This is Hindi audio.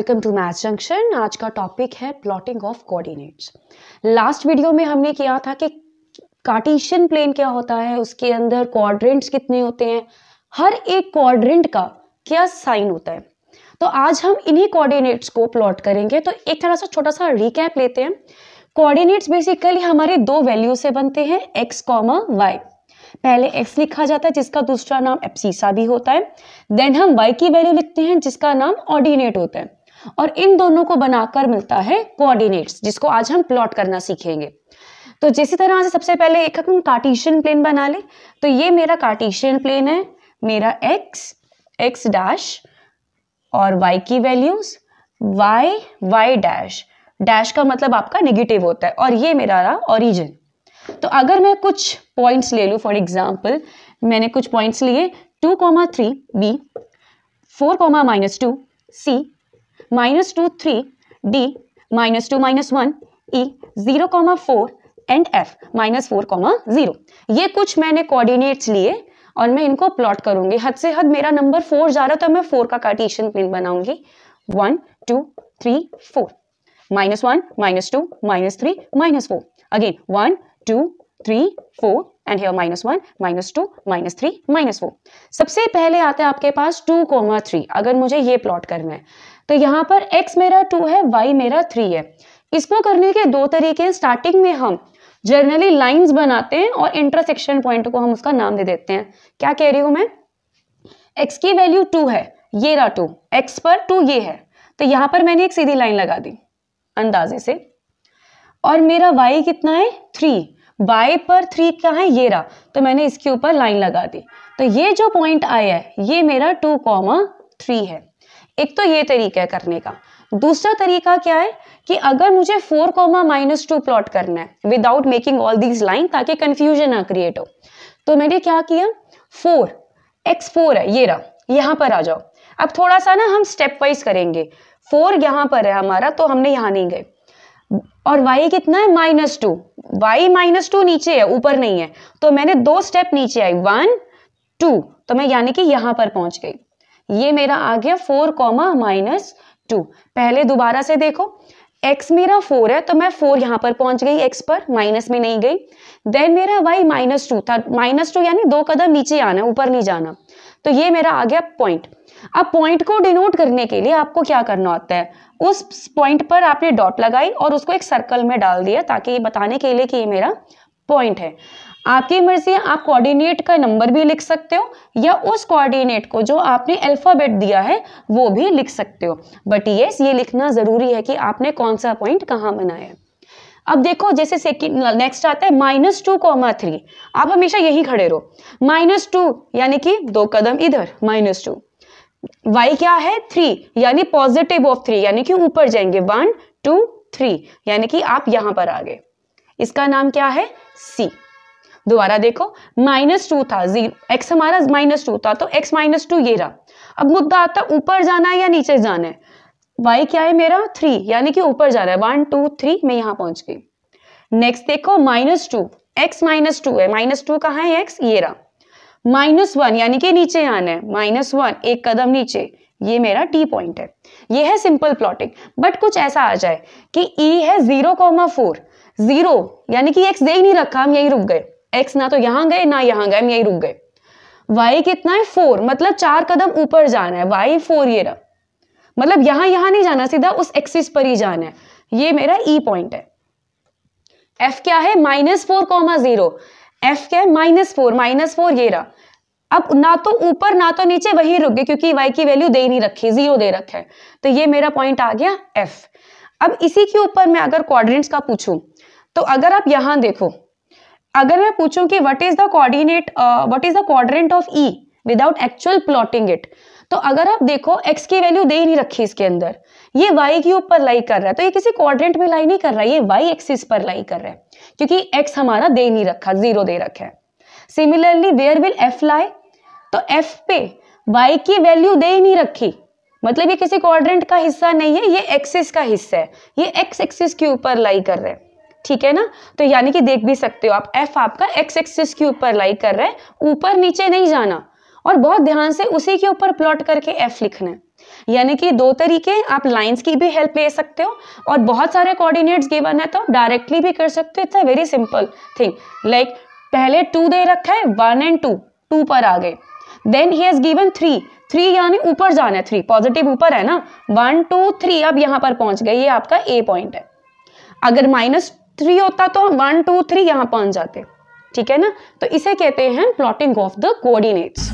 वेलकम टू मैथ जंक्शन आज का टॉपिक है plotting of coordinates last video में हमने किया था कि कार्टेशियन प्लेन क्या होता है उसके अंदर क्वाड्रेंट्स कितने होते हैं हर एक क्वाड्रेंट का क्या साइन होता है तो आज हम इन्हीं कोऑर्डिनेट्स को प्लॉट करेंगे तो एक तरह सा छोटा सा रिकैप लेते हैं कोऑर्डिनेट्स बेसिकली हमारे दो वैल्यू से बनते हैं एक्स कॉमा वाई पहले x लिखा जाता है जिसका दूसरा नाम एप्सीसा भी होता है देन हम y की वैल्यू लिखते हैं जिसका नाम ऑर्डिनेट होता है और इन दोनों को बनाकर मिलता है कोऑर्डिनेट्स जिसको आज हम प्लॉट करना सीखेंगे तो जिसी तरह से सबसे पहले एक हम कार्टिशियन प्लेन बना ले तो ये मेरा कार्टिशियन प्लेन है मेरा एक्स एक्स डैश और वाई की values y y dash dash का मतलब आपका नेगेटिव होता है और ये मेरा रहा ओरिजिन तो अगर मैं कुछ पॉइंट्स ले लूँ फॉर एग्जांपल मैंने कुछ पॉइंट्स लिए two comma three B four comma minus two C minus two three D minus two minus one E e zero comma four and F minus four comma zero ये कुछ मैंने कोऑर्डिनेट्स लिए और मैं इनको प्लॉट करूंगी हद से हद मेरा नंबर फोर जा रहा था तो मैं फोर का कार्टेशियन प्लेन बनाऊंगी one two three four minus one minus two minus three minus four again one two three four and here minus one minus two minus three minus four सबसे पहले आता है आपके पास टू कोमा थ्री अगर मुझे ये प्लॉट करना है तो यहाँ पर x मेरा टू है y मेरा थ्री है इसको करने के दो तरीके हैं स्टार्टिंग में हम जर्नली लाइंस बनाते हैं और इंटरसेक्शन पॉइंट को हम उसका नाम दे देते हैं क्या कह रही हूँ मैं x की वैल्यू टू है ये रहा टू x पर टू ये है तो यहाँ पर मैंने एक सीधी लाइन लगा दी अंदाजे से और मेरा y कितना है थ्री y पर थ्री क्या है ये रहा तो मैंने इसके ऊपर लाइन लगा दी तो ये जो पॉइंट आया है ये मेरा टू कॉमा थ्री है एक तो ये तरीका है करने का दूसरा तरीका क्या है कि अगर मुझे four comma minus two plot करना है without making all these line ताकि कंफ्यूजन ना क्रिएट हो तो मैंने क्या किया फोर एक्स फोर है ये रहा यहां पर आ जाओ अब थोड़ा सा ना हम स्टेप वाइज करेंगे फोर यहां पर है हमारा तो हमने यहां नहीं गए और y कितना है minus two y minus two नीचे है ऊपर नहीं है तो मैंने दो स्टेप नीचे आई वन टू तो मैं यानी कि यहां पर पहुंच गई ये मेरा आ गया फोर कॉमा माइनस टू पहले दोबारा से देखो x मेरा फोर है तो मैं फोर यहाँ पर पहुंच गई x पर माइनस में नहीं गई देन मेरा y माइनस टू था माइनस टू यानी दो कदम नीचे आना ऊपर नहीं जाना तो ये मेरा आ गया पॉइंट अब पॉइंट को डिनोट करने के लिए आपको क्या करना होता है उस पॉइंट पर आपने डॉट लगाई और उसको एक सर्कल में डाल दिया ताकि ये बताने के लिए कि ये मेरा पॉइंट है आपकी मर्जी है आप कोऑर्डिनेट का नंबर भी लिख सकते हो या उस कोऑर्डिनेट को जो आपने अल्फ़ाबेट दिया है वो भी लिख सकते हो बट येस ये लिखना ज़रूरी है कि आपने कौन सा पॉइंट कहाँ बनाया है अब देखो जैसे सेकेंड नेक्स्ट आता है माइनस टू कॉमा थ्री आप हमेशा यही खड़े रहो माइनस टू यानी कि दो कदम इधर माइनस टू वाई क्या है थ्री यानी पॉजिटिव ऑफ थ्री यानी कि ऊपर जाएंगे वन टू थ्री यानी कि आप यहां पर आ गए इसका नाम क्या है सी दोबारा देखो माइनस टू था जीरो एक्स हमारा माइनस टू था तो एक्स माइनस टू ये रहा अब मुद्दा आता ऊपर जाना है या नीचे जाना है वाई क्या है मेरा थ्री यानी कि ऊपर जा रहा है वन टू थ्री मैं यहां पहुंच गई नेक्स्ट देखो minus two x minus two है माइनस टू कहा है एक्स ये रहा माइनस वन यानी कि नीचे आना है माइनस वन एक कदम नीचे ये मेरा टी पॉइंट है ये है सिंपल प्लॉटिंग बट कुछ ऐसा आ जाए कि ई e है जीरो कॉमा फोर जीरो यानी कि एक्स दे ही नहीं रखा हम यही रुक गए एक्स ना तो यहां गए ना यहां गए हम यही रुक गए वाई कितना है फोर मतलब चार कदम ऊपर जाना है वाई फोर ये रहा मतलब यहां यहां नहीं जाना सीधा उस एक्सिस पर ही जाना है ये मेरा ई e पॉइंट है एफ क्या है minus four comma zero F क्या है माइनस फोर माइनस फोर ये रहा अब ना तो ऊपर ना तो नीचे वही रुक गए क्योंकि वाई की वैल्यू दे नहीं रखी जीरो दे रखा है तो ये मेरा पॉइंट आ गया एफ अब इसी के ऊपर मैं अगर क्वाड्रेंट्स का पूछूं तो अगर आप यहां देखो अगर मैं पूछूं कि what is the coordinate what is the quadrant of E without actual plotting it तो अगर आप देखो एक्स की वैल्यू दे ही नहीं रखी इसके अंदर ये वाई के ऊपर लाई कर रहा है तो ये किसी क्वाड्रेंट में लाई नहीं कर रहा है ये वाई एक्सिस पर लाई कर रहा है क्योंकि एक्स हमारा दे नहीं रखा जीरो दे रखा है similarly where will F lie तो एफ पे वाई की वैल्यू दे ही नहीं रखी मतलब ये किसी क्वाड्रेंट का हिस्सा नहीं है ये एक्सिस का हिस्सा है ये एक्स एक्सिस के ऊपर लाई कर रहे हैं ठीक है ना तो यानी कि देख भी सकते हो आप एफ आपका एक्स एक्सिस के ऊपर लाइक कर रहा है ऊपर नीचे नहीं जाना और बहुत ध्यान से उसी के ऊपर प्लॉट करके एफ लिखना है यानी कि दो तरीके आप लाइंस की भी हेल्प ले सकते हो और बहुत सारे कोऑर्डिनेट्स गिवन है तो आप डायरेक्टली भी कर सकते हो it's a very simple thing like पहले टू दे रखा है वन एंड टू टू पर आ गए then he has given three three यानी ऊपर जाना है थ्री पॉजिटिव ऊपर है ना वन टू थ्री अब यहां पर पहुंच गए ये आपका ए पॉइंट है अगर माइनस थ्री होता तो वन टू थ्री यहां पहुंच जाते ठीक है ना तो इसे कहते हैं प्लॉटिंग ऑफ द कोऑर्डिनेट्स